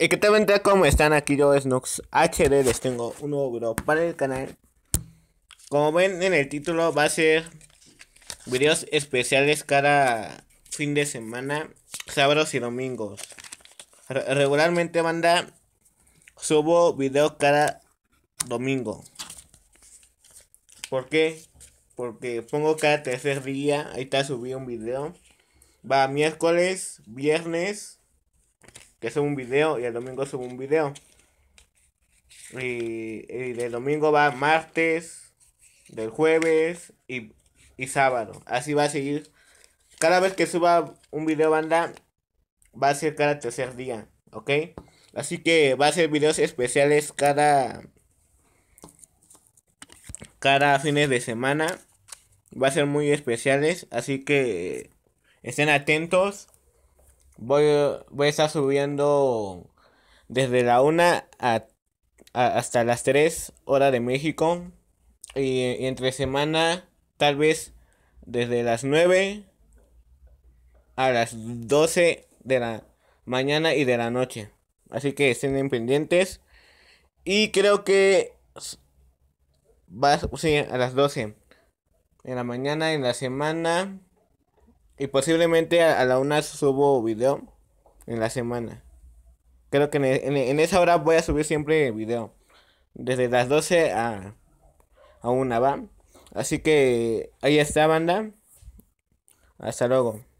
Y que te vente? como están aquí yo, nox HD. Les tengo un nuevo video para el canal. Como ven en el título, va a ser videos especiales cada fin de semana, sábados y domingos. regularmente, banda, subo videos cada domingo. ¿Por qué? Porque pongo cada tercer día. Ahí está, subí un video. Va miércoles, viernes que subo un video y el domingo subo un video. Y, el domingo va martes, del jueves y, sábado. Así va a seguir. Cada vez que suba un video banda, va a ser cada tercer día, ¿ok? Así que va a ser videos especiales cada... Cada fines de semana. Va a ser muy especiales. Así que estén atentos voy, voy a estar subiendo desde la 1 hasta las 3 hora de México. Y, entre semana, tal vez desde las 9 a las 12 de la mañana y de la noche. Así que estén pendientes. Y creo que sí, a las 12 en la mañana, en la semana. Y posiblemente a, la una subo video en la semana. Creo que en, e, esa hora voy a subir siempre video. Desde las 12 a, a una, ¿va? Así que ahí está, banda. Hasta luego.